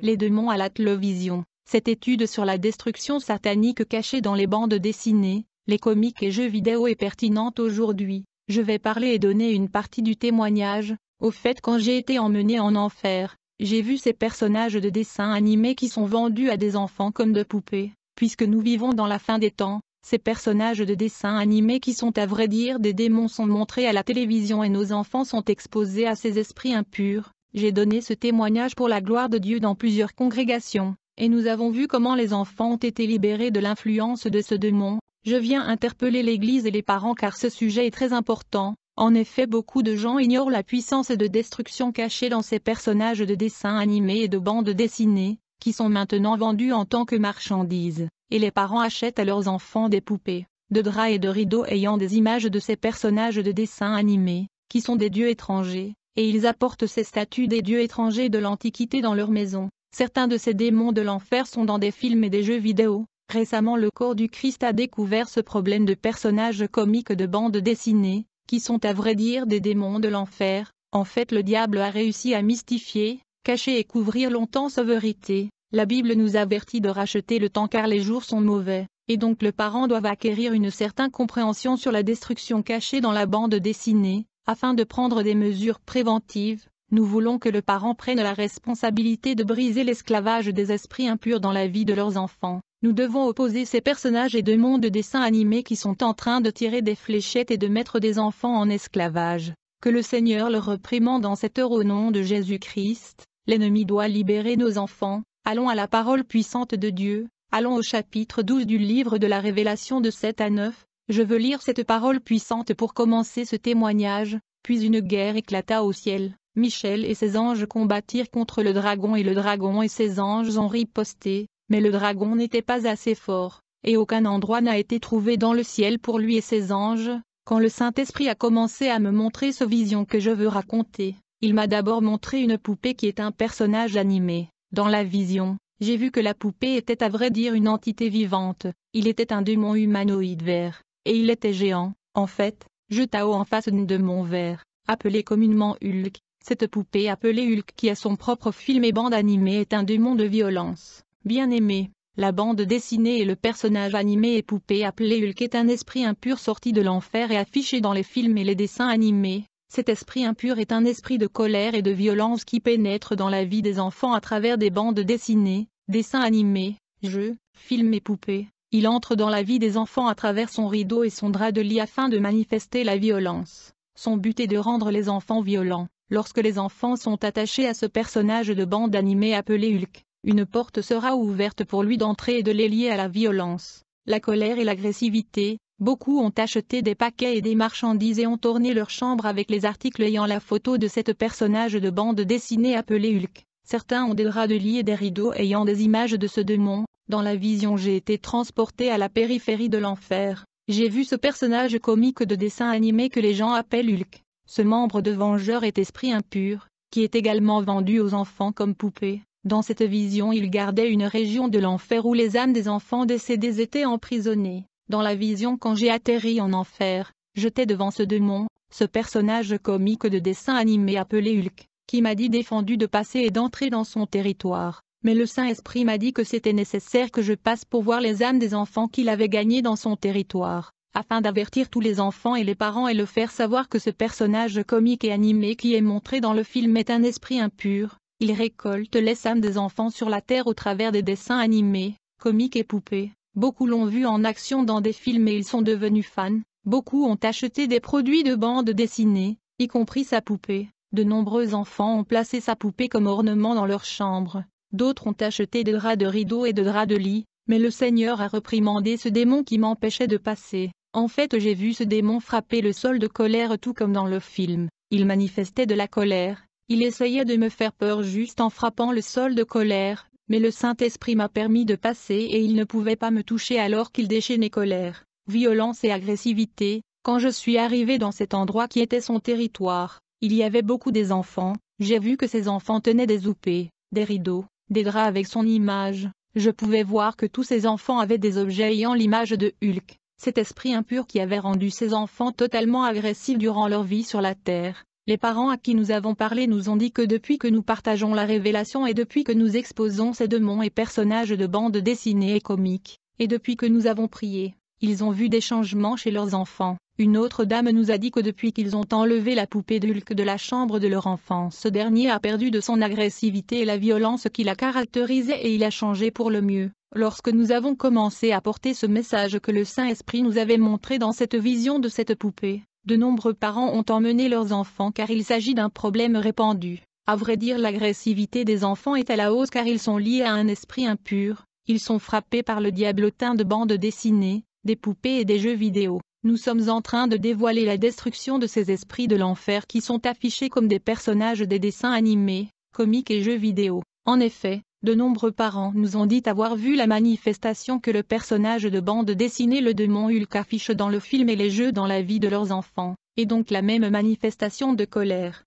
Les démons à la télévision, cette étude sur la destruction satanique cachée dans les bandes dessinées, les comiques et jeux vidéo est pertinente aujourd'hui. Je vais parler et donner une partie du témoignage. Au fait, quand j'ai été emmené en enfer, j'ai vu ces personnages de dessins animés qui sont vendus à des enfants comme de poupées. Puisque nous vivons dans la fin des temps, ces personnages de dessins animés qui sont à vrai dire des démons sont montrés à la télévision et nos enfants sont exposés à ces esprits impurs. J'ai donné ce témoignage pour la gloire de Dieu dans plusieurs congrégations, et nous avons vu comment les enfants ont été libérés de l'influence de ce démon. Je viens interpeller l'Église et les parents car ce sujet est très important. En effet beaucoup de gens ignorent la puissance de destruction cachée dans ces personnages de dessins animés et de bandes dessinées, qui sont maintenant vendus en tant que marchandises, et les parents achètent à leurs enfants des poupées, de draps et de rideaux ayant des images de ces personnages de dessins animés, qui sont des dieux étrangers, et ils apportent ces statues des dieux étrangers de l'Antiquité dans leur maison. Certains de ces démons de l'enfer sont dans des films et des jeux vidéo. Récemment le corps du Christ a découvert ce problème de personnages comiques de bandes dessinées, qui sont à vrai dire des démons de l'enfer. En fait le diable a réussi à mystifier, cacher et couvrir longtemps sa vérité. La Bible nous avertit de racheter le temps car les jours sont mauvais, et donc le parent doit acquérir une certaine compréhension sur la destruction cachée dans la bande dessinée, afin de prendre des mesures préventives, nous voulons que le parent prenne la responsabilité de briser l'esclavage des esprits impurs dans la vie de leurs enfants. Nous devons opposer ces personnages et deux mondes de dessins animés qui sont en train de tirer des fléchettes et de mettre des enfants en esclavage. Que le Seigneur le reprimant dans cette heure au nom de Jésus-Christ. L'ennemi doit libérer nos enfants. Allons à la parole puissante de Dieu. Allons au chapitre 12 du livre de la Révélation de 7 à 9. Je veux lire cette parole puissante pour commencer ce témoignage, puis une guerre éclata au ciel. Michel et ses anges combattirent contre le dragon et le dragon et ses anges ont riposté, mais le dragon n'était pas assez fort, et aucun endroit n'a été trouvé dans le ciel pour lui et ses anges. Quand le Saint-Esprit a commencé à me montrer ce vision que je veux raconter, il m'a d'abord montré une poupée qui est un personnage animé. Dans la vision, j'ai vu que la poupée était à vrai dire une entité vivante, il était un démon humanoïde vert et il était géant, en fait, haut en face de mon verre, appelé communément Hulk. Cette poupée appelée Hulk qui a son propre film et bande animée est un démon de violence. Bien aimé, la bande dessinée et le personnage animé et poupée appelé Hulk est un esprit impur sorti de l'enfer et affiché dans les films et les dessins animés. Cet esprit impur est un esprit de colère et de violence qui pénètre dans la vie des enfants à travers des bandes dessinées, dessins animés, jeux, films et poupées. Il entre dans la vie des enfants à travers son rideau et son drap de lit afin de manifester la violence. Son but est de rendre les enfants violents. Lorsque les enfants sont attachés à ce personnage de bande animée appelé Hulk, une porte sera ouverte pour lui d'entrer et de les lier à la violence, la colère et l'agressivité. Beaucoup ont acheté des paquets et des marchandises et ont tourné leur chambre avec les articles ayant la photo de cette personnage de bande dessinée appelé Hulk. Certains ont des draps de lit et des rideaux ayant des images de ce démon, dans la vision j'ai été transporté à la périphérie de l'enfer, j'ai vu ce personnage comique de dessin animé que les gens appellent Hulk. Ce membre de Vengeur est esprit impur, qui est également vendu aux enfants comme poupée. Dans cette vision il gardait une région de l'enfer où les âmes des enfants décédés étaient emprisonnées. Dans la vision quand j'ai atterri en enfer, j'étais devant ce démon, ce personnage comique de dessin animé appelé Hulk, qui m'a dit défendu de passer et d'entrer dans son territoire mais le Saint-Esprit m'a dit que c'était nécessaire que je passe pour voir les âmes des enfants qu'il avait gagnées dans son territoire, afin d'avertir tous les enfants et les parents et le faire savoir que ce personnage comique et animé qui est montré dans le film est un esprit impur, il récolte les âmes des enfants sur la terre au travers des dessins animés, comiques et poupées, beaucoup l'ont vu en action dans des films et ils sont devenus fans, beaucoup ont acheté des produits de bande dessinée, y compris sa poupée. De nombreux enfants ont placé sa poupée comme ornement dans leur chambre, D'autres ont acheté des draps de rideaux et des draps de lit, mais le Seigneur a reprimandé ce démon qui m'empêchait de passer. En fait j'ai vu ce démon frapper le sol de colère tout comme dans le film, il manifestait de la colère, il essayait de me faire peur juste en frappant le sol de colère, mais le Saint-Esprit m'a permis de passer et il ne pouvait pas me toucher alors qu'il déchaînait colère, violence et agressivité, quand je suis arrivé dans cet endroit qui était son territoire, il y avait beaucoup des enfants, j'ai vu que ces enfants tenaient des oupées des rideaux, des draps avec son image, je pouvais voir que tous ces enfants avaient des objets ayant l'image de Hulk, cet esprit impur qui avait rendu ces enfants totalement agressifs durant leur vie sur la Terre. Les parents à qui nous avons parlé nous ont dit que depuis que nous partageons la révélation et depuis que nous exposons ces démons et personnages de bandes dessinées et comiques, et depuis que nous avons prié, ils ont vu des changements chez leurs enfants. Une autre dame nous a dit que depuis qu'ils ont enlevé la poupée d'Ulc de la chambre de leur enfant ce dernier a perdu de son agressivité et la violence qui la caractérisait et il a changé pour le mieux. Lorsque nous avons commencé à porter ce message que le Saint-Esprit nous avait montré dans cette vision de cette poupée, de nombreux parents ont emmené leurs enfants car il s'agit d'un problème répandu. À vrai dire l'agressivité des enfants est à la hausse car ils sont liés à un esprit impur, ils sont frappés par le diablotin de bandes dessinées, des poupées et des jeux vidéo. Nous sommes en train de dévoiler la destruction de ces esprits de l'enfer qui sont affichés comme des personnages des dessins animés, comiques et jeux vidéo. En effet, de nombreux parents nous ont dit avoir vu la manifestation que le personnage de bande dessinée le démon Hulk affiche dans le film et les jeux dans la vie de leurs enfants, et donc la même manifestation de colère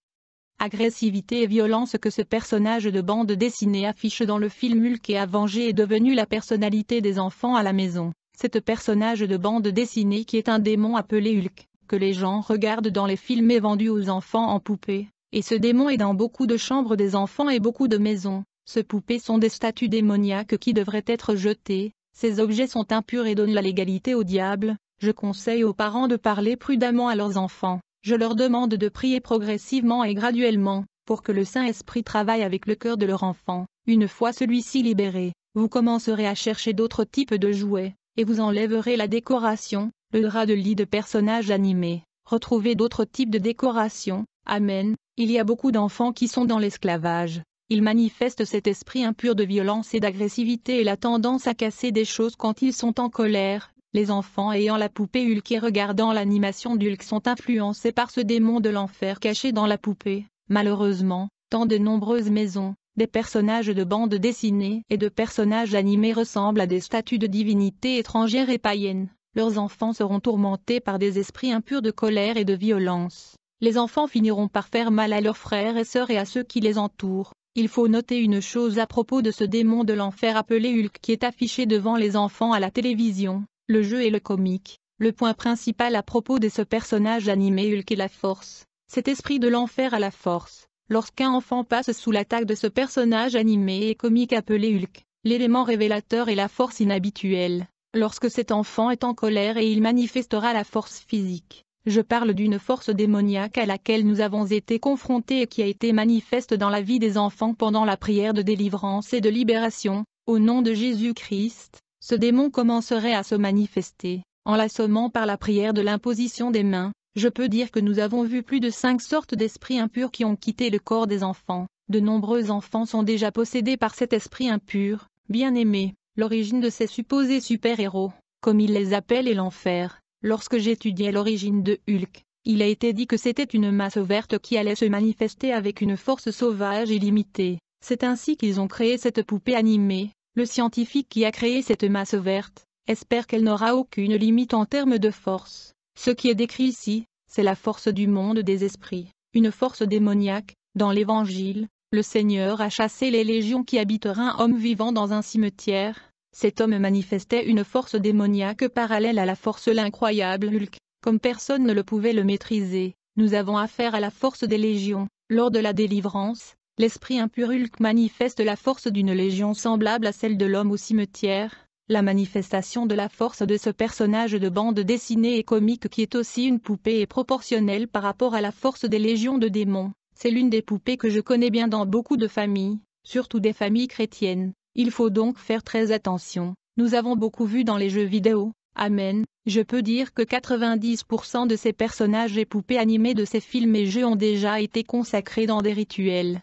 agressivité et violence que ce personnage de bande dessinée affiche dans le film Hulk et a vengé est devenu la personnalité des enfants à la maison cette personnage de bande dessinée qui est un démon appelé Hulk, que les gens regardent dans les films et vendus aux enfants en poupée, et ce démon est dans beaucoup de chambres des enfants et beaucoup de maisons, ce poupées sont des statues démoniaques qui devraient être jetées, ces objets sont impurs et donnent la légalité au diable, je conseille aux parents de parler prudemment à leurs enfants, je leur demande de prier progressivement et graduellement, pour que le Saint-Esprit travaille avec le cœur de leur enfant, une fois celui-ci libéré, vous commencerez à chercher d'autres types de jouets, et vous enlèverez la décoration, le drap de lit de personnages animés. Retrouvez d'autres types de décorations. Amen. Il y a beaucoup d'enfants qui sont dans l'esclavage. Ils manifestent cet esprit impur de violence et d'agressivité et la tendance à casser des choses quand ils sont en colère. Les enfants ayant la poupée Hulk et regardant l'animation d'Hulk sont influencés par ce démon de l'enfer caché dans la poupée. Malheureusement, tant de nombreuses maisons, des personnages de bandes dessinées et de personnages animés ressemblent à des statues de divinités étrangères et païennes. Leurs enfants seront tourmentés par des esprits impurs de colère et de violence. Les enfants finiront par faire mal à leurs frères et sœurs et à ceux qui les entourent. Il faut noter une chose à propos de ce démon de l'enfer appelé Hulk qui est affiché devant les enfants à la télévision, le jeu et le comique. Le point principal à propos de ce personnage animé Hulk est la force. Cet esprit de l'enfer a la force. Lorsqu'un enfant passe sous l'attaque de ce personnage animé et comique appelé Hulk, l'élément révélateur est la force inhabituelle. Lorsque cet enfant est en colère et il manifestera la force physique, je parle d'une force démoniaque à laquelle nous avons été confrontés et qui a été manifeste dans la vie des enfants pendant la prière de délivrance et de libération, au nom de Jésus-Christ, ce démon commencerait à se manifester, en l'assommant par la prière de l'imposition des mains, je peux dire que nous avons vu plus de cinq sortes d'esprits impurs qui ont quitté le corps des enfants. De nombreux enfants sont déjà possédés par cet esprit impur, bien aimé, l'origine de ces supposés super-héros, comme ils les appellent et l'enfer. Lorsque j'étudiais l'origine de Hulk, il a été dit que c'était une masse verte qui allait se manifester avec une force sauvage illimitée. C'est ainsi qu'ils ont créé cette poupée animée. Le scientifique qui a créé cette masse verte espère qu'elle n'aura aucune limite en termes de force. Ce qui est décrit ici, c'est la force du monde des esprits, une force démoniaque. Dans l'Évangile, le Seigneur a chassé les légions qui habiteraient un homme vivant dans un cimetière. Cet homme manifestait une force démoniaque parallèle à la force l'incroyable Hulk. Comme personne ne le pouvait le maîtriser, nous avons affaire à la force des légions. Lors de la délivrance, l'esprit impur Hulk manifeste la force d'une légion semblable à celle de l'homme au cimetière. La manifestation de la force de ce personnage de bande dessinée et comique qui est aussi une poupée est proportionnelle par rapport à la force des légions de démons. C'est l'une des poupées que je connais bien dans beaucoup de familles, surtout des familles chrétiennes. Il faut donc faire très attention. Nous avons beaucoup vu dans les jeux vidéo. Amen. Je peux dire que 90% de ces personnages et poupées animées de ces films et jeux ont déjà été consacrés dans des rituels.